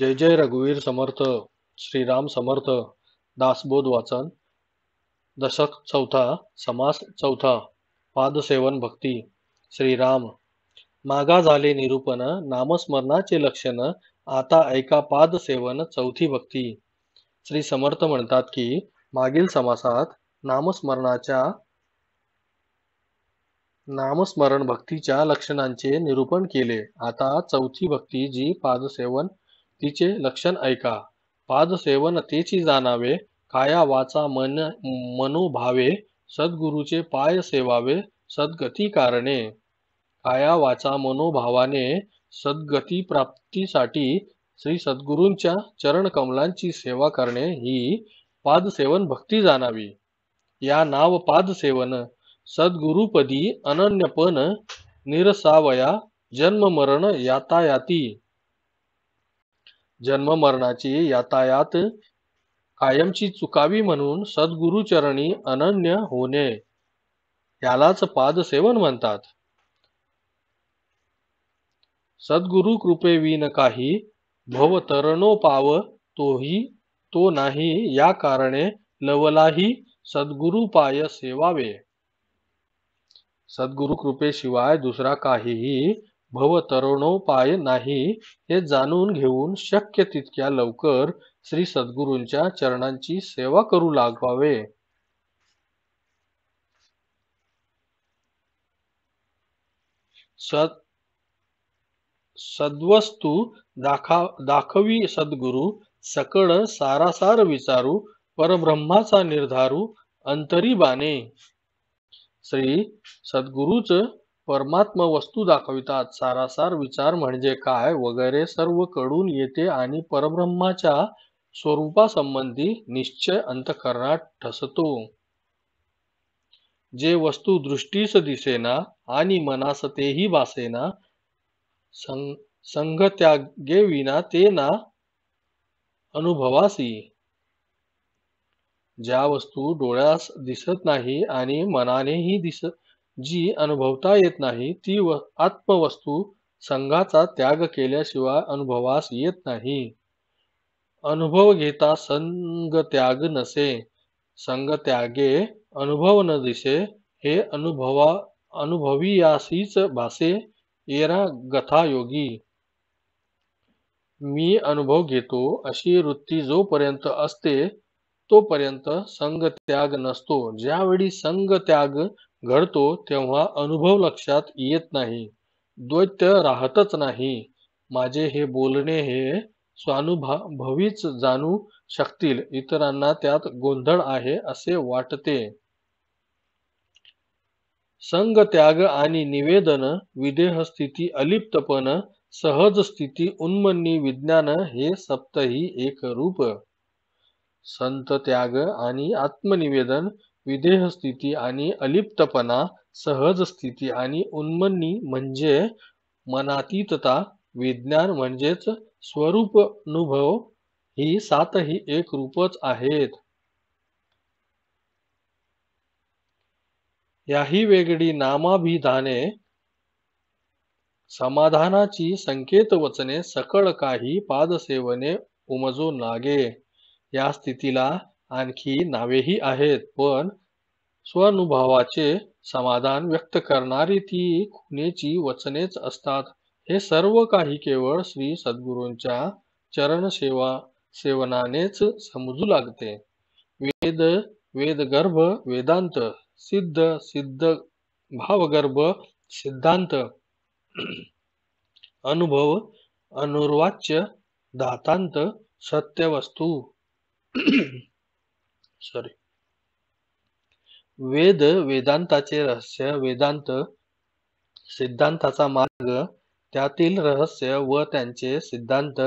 जय जय रघुवीर समर्थ श्रीराम समर्थ दासबोध वाचन दशक चौथा समास चौथा पादसेवन भक्ती श्रीराम मागा झाले निरूपण नामस्मरणाचे लक्षण आता ऐका पादसेवन चौथी भक्ती श्री समर्थ म्हणतात की मागील समासात नामस्मरणाच्या नामस्मरण भक्तीच्या लक्षणांचे निरूपण केले आता चौथी भक्ती जी पादसेवन तिचे लक्षण ऐका पादसेवन तेची जाणावे काया वाचा मन मनोभावे सद्गुरूचे पाय सेवावे सद्गती कारणे काया वाचा मनोभावाने सद्गती प्राप्तीसाठी श्री सद्गुरूंच्या चरण कमलांची सेवा करणे ही पादसेवन भक्ती जाणावी या नाव पादसेवन सद्गुरुपदी अनन्यपण निरसावया जन्म मरण यातायाती जन्म यातायात कायमची चुकावी म्हणून सद्गुरुचरणी अनन्य होणे यालाच पादसेवन म्हणतात सद्गुरु कृपेविन काही भव तरणो पाव तोही तो नाही या कारणे लवलाही सद्गुरु पाय सेवावे सद्गुरु शिवाय दुसरा काहीही भव तरुणोपाय नाही हे जाणून घेऊन शक्य तितक्या लवकर श्री सद्गुरूंच्या चरणांची सेवा करू लागवावे सद सद्वस्तू दाखा दाखवी सद्गुरु सकळ सारासार विचारू परब्रह्माचा निर्धारू अंतरी बाणे श्री सद्गुरूच परमात्म वस्तू दाखवितात सारासार विचार म्हणजे काय वगैरे सर्व कडून येते आणि परब्रह्माच्या स्वरूपासंबंधी निश्चय अंतकरणात ठसतो जे वस्तु दृष्टीस दिसेना आणि मनास तेही भासेना संघ त्यागे विना ते ना अनुभवासी ज्या वस्तू डोळ्यास दिसत नाही आणि मनानेही दिसत जी अनुभवता येत नाही ती व आत्मवस्तू संघाचा त्याग केल्याशिवाय अनुभवास येत नाही अनुभव घेता संग त्याग नसे संग त्यागे अनुभव न दिसे हे अनुभवा अनुभवी यासीच भासे येरा गथा योगी मी अनुभव घेतो अशी वृत्ती जोपर्यंत असते तोपर्यंत संग त्याग नसतो ज्यावेळी संग त्याग घडतो तेव्हा अनुभव लक्षात येत नाही द्वैत्य राहतच नाही माझे हे बोलणे हे स्वानुभवीच जाणू शकतील इतरांना त्यात गोंधळ आहे असे वाटते संग त्याग आणि निवेदन विदेह स्थिती अलिप्तपण सहज स्थिती उन्मन्नी विज्ञान हे सप्तही एक रूप संत त्याग आणि आत्मनिवेदन स्थिती आणि अलिप्तपणा सहज स्थिती आणि उन्मनी म्हणजे मनातीतता विज्ञान म्हणजेच स्वरूप अनुभव ही सातही एक रूपच आहेत याही वेगळी नामाभिधाने समाधानाची संकेत वचने सकळ काही पादसेवने उमजू लागे या स्थितीला आणखी नावेही आहेत पण स्वानुभवाचे समाधान व्यक्त करणारी ती खुनेची वचनेच असतात हे सर्व काही केवळ श्री सद्गुरूंच्या चरण सेवा सेवनानेच समजू लागते वेद गर्भ वेदांत सिद्ध सिद्ध भावगर्भ सिद्धांत अनुभव अनुर्वाच्य दातांत सत्यवस्तू सॉरी वेद वेदांताचे रहस्य वेदांत सिद्धांताचा मार्ग त्यातील रहस्य व त्यांचे सिद्धांत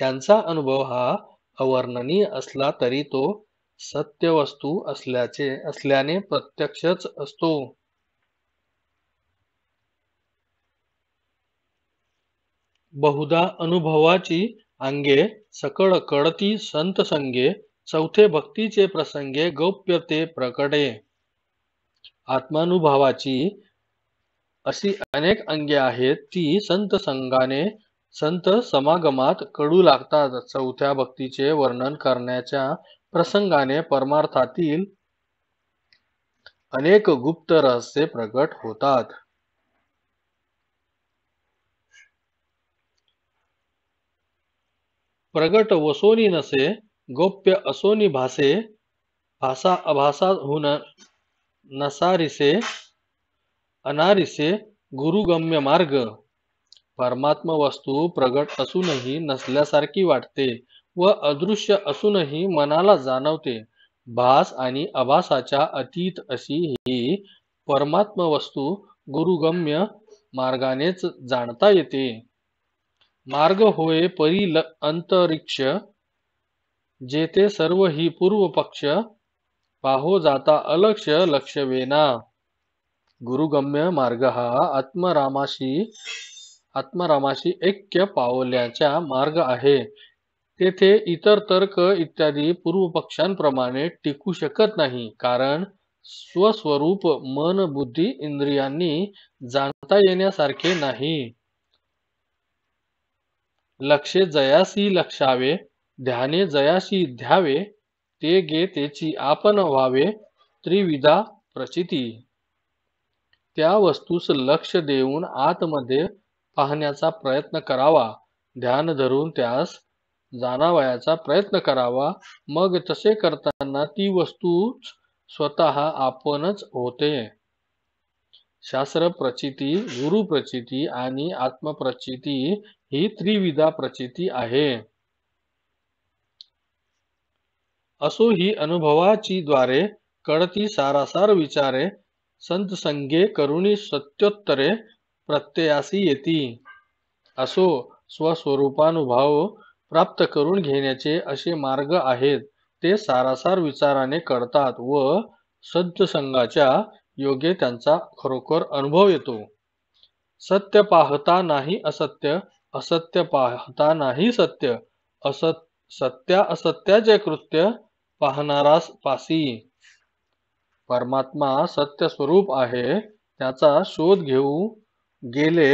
यांचा अनुभव हा अवर्णनीय असला तरी तो सत्य वस्तू असल्याचे असल्याने प्रत्यक्षच असतो बहुदा अनुभवाची अंगे सकळ कळती संत संगे चौथे भक्तीचे प्रसंगे गौप्य ते प्रकटे आत्मानुभवाची अशी अनेक अंगे आहेत ती संत संघाने संत समागमात कडू लागतात चौथ्या भक्तीचे वर्णन करण्याच्या प्रसंगाने परमार्थातील अनेक गुप्त रहस्य प्रकट होतात प्रगट वसोनी नसे गोप्य असोनी भासे भाषा अभासा हुन नसारिसे अनारिसे गुरुगम्य मार्ग परमात्म वस्तू प्रगट असूनही नसल्यासारखी वाटते व अदृश्य असूनही मनाला जाणवते भास आणि अभासाच्या अतीत अशी ही परमात्म वस्तू गुरुगम्य मार्गानेच जाणता येते मार्ग होय परी अंतरिक्ष जेथे सर्व ही पूर्व पक्ष पाहो जाता अलक्ष लक्षवेना गुरुगम्य मार्ग हा आत्मरामाशी आत्मरामाशी ऐक्य पावल्याचा मार्ग आहे तेथे इतर तर्क इत्यादी पूर्वपक्षांप्रमाणे टिकू शकत नाही कारण स्वस्वरूप मन बुद्धी इंद्रियांनी जाणता येण्यासारखे नाही लक्षे जयासी लक्षावे ध्याने जयाशी ध्यावे ते गे तेची आपण व्हावे त्रिविधा प्रचिती त्या वस्तूस लक्ष देऊन आतमध्ये पाहण्याचा प्रयत्न करावा ध्यान धरून त्यास जाणावयाचा प्रयत्न करावा मग तसे करताना ती वस्तूच स्वतः आपणच होते शास्त्र प्रचिती गुरु प्रचिती आणि आत्मप्रचिती ही त्रिविधा प्रचिती आहे असो ही अनुभवाची द्वारे कळती सारासार विचारे संत संगे करुणी सत्योत्तरे प्रत्ययासी येती असो स्वस्वरूपानुभाव प्राप्त करून घेण्याचे असे मार्ग आहेत ते सारासार विचाराने कळतात व सद्यसंगाच्या योगे त्यांचा खरोखर अनुभव येतो सत्य पाहता नाही असत्य असत्य पाहता नाही सत्य असत सत्या असत्याचे कृत्य पाहणारास पासी परमात्मा सत्य स्वरूप आहे त्याचा शोध घेऊ गेले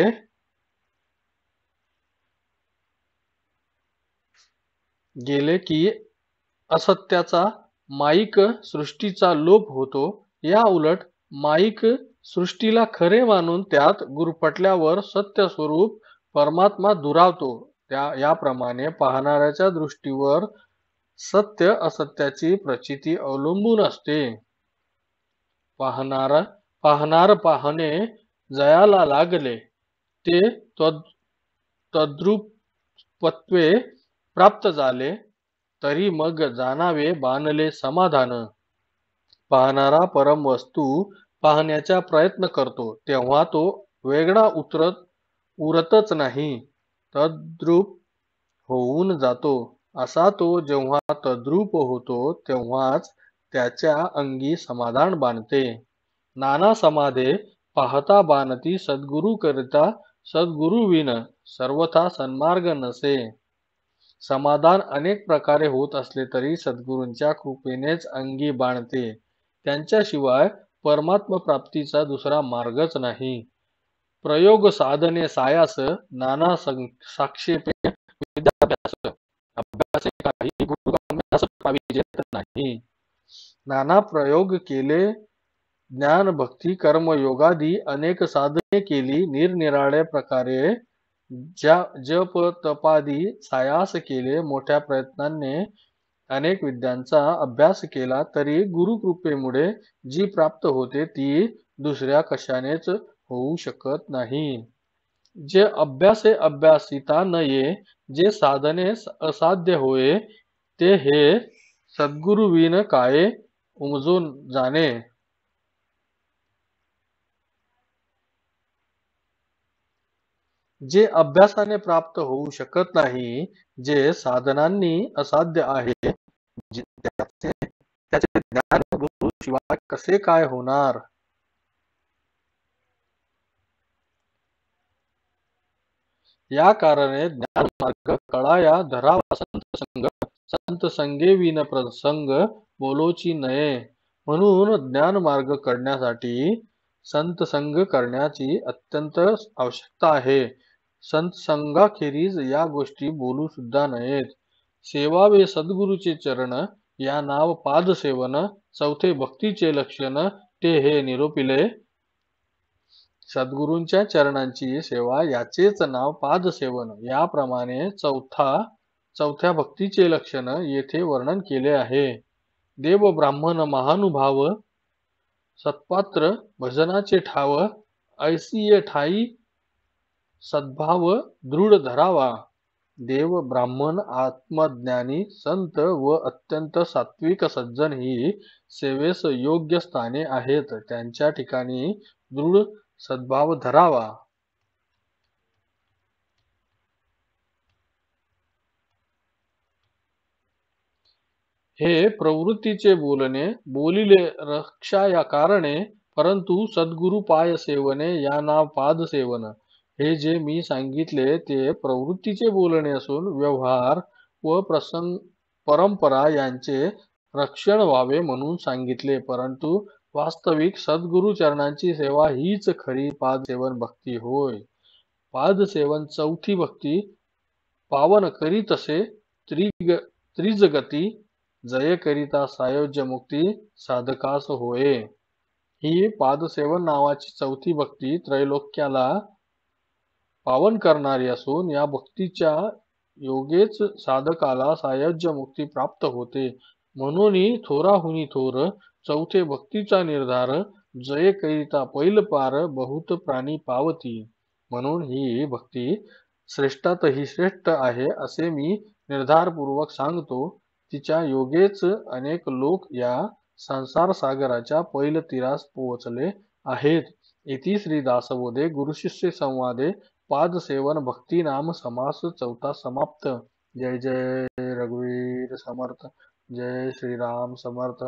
गेले की असत्याचा माईक सृष्टीचा लोप होतो या उलट माईक सृष्टीला खरे मानून त्यात गुरपटल्यावर सत्य स्वरूप परमात्मा दुरावतो त्या याप्रमाणे पाहणाऱ्याच्या दृष्टीवर सत्य असत्याची प्रचिती अवलंबून असते पाहणार पाहणार पाहणे जयाला लागले ते तद्रुपत्वे प्राप्त झाले तरी मग जाणावे बांधले समाधान पाहणारा परम वस्तू पाहण्याचा प्रयत्न करतो तेव्हा तो वेगळा उतरत उरतच नाही तद्रुप होऊन जातो असा तो जेव्हा तद्रूप होतो तेव्हाच त्याच्या अंगी समाधान बांधते नाना समाधे पाहता बांधती सद्गुरु करता विन सर्वथा सन्मार्ग नसे समाधान अनेक प्रकारे होत असले तरी सद्गुरूंच्या कृपेनेच अंगी बांधते त्यांच्याशिवाय परमात्म प्राप्तीचा दुसरा मार्गच नाही प्रयोग साधने सायास नाना साक्षेपे नाही नाना प्रयोग केले ज्ञान भक्ती कर्म योगादी अनेक साधने केली निरनिराळ्या प्रकारे ज्या जप तपादी सायास केले मोठ्या प्रयत्नांनी अनेक विद्यांचा अभ्यास केला तरी गुरुकृपेमुळे जी प्राप्त होते ती दुसऱ्या कशानेच होऊ शकत नाही जे अभ्यासे अभ्यासिता नये जे साधने असाध्य होय ते हे सद्गुरुविन काये उमजून जाणे जे अभ्यासाने प्राप्त होऊ शकत नाही जे साधनांनी असाध्य आहे त्याचे ज्ञान शिवाय कसे काय होणार या कारणे ज्ञान मार्ग कळा या धरावा संत संघ संत विन प्रसंग बोलोची नये म्हणून ज्ञान मार्ग करण्यासाठी संत संग करण्याची अत्यंत आवश्यकता आहे संत संघाखेरीज या गोष्टी बोलू सुद्धा नयेत सेवावे सद्गुरूचे चरण या नाव पाद सेवन चौथे भक्तीचे लक्षण ते हे निरोपिले सद्गुरूंच्या चरणांची सेवा याचेच नाव पाद सेवन याप्रमाणे चौथा चौथ्या भक्तीचे लक्षण येथे वर्णन केले आहे देव ब्राह्मण महानुभाव सत्पात्र भजनाचे ठाव ऐसी ठाई सद्भाव दृढ धरावा देव ब्राह्मण आत्मज्ञानी संत व अत्यंत सात्विक सज्जन ही सेवेस योग्य स्थाने आहेत त्यांच्या ठिकाणी दृढ सद्भाव धरावा हे प्रवृत्तीचे बोलणे बोलिले रक्षा या कारणे परंतु सद्गुरु पाय सेवने या नाव पाद सेवन हे जे मी सांगितले ते प्रवृत्तीचे बोलणे असून व्यवहार व प्रसंग परंपरा यांचे रक्षण व्हावे म्हणून सांगितले परंतु वास्तविक सद्गुरु चरणांची सेवा हीच खरी पाद सेवन भक्ती होय पाद सेवन चौथी भक्ती पावन करी तसे त्रिग त्रिजगती करिता सायोज्य मुक्ती साधकास होय ही पादसेवन नावाची चौथी भक्ती त्रैलोक्याला पावन करणारी असून या भक्तीच्या योगेच साधकाला सायोज्य मुक्ती प्राप्त होते म्हणून थोराहुनी थोर चौथे भक्तीचा निर्धार करिता पैल पार बहुत प्राणी पावती म्हणून ही भक्ती श्रेष्ठातही श्रेष्ठ आहे असे मी निर्धारपूर्वक सांगतो तिच्या योगेच अनेक लोक या संसार सागराच्या पैल तीरास पोहोचले आहेत इथे श्री दासबोधे गुरुशिष्य संवादे सेवन भक्ती नाम समास चौथा समाप्त जय जय रघुवीर समर्थ जय श्रीराम समर्थ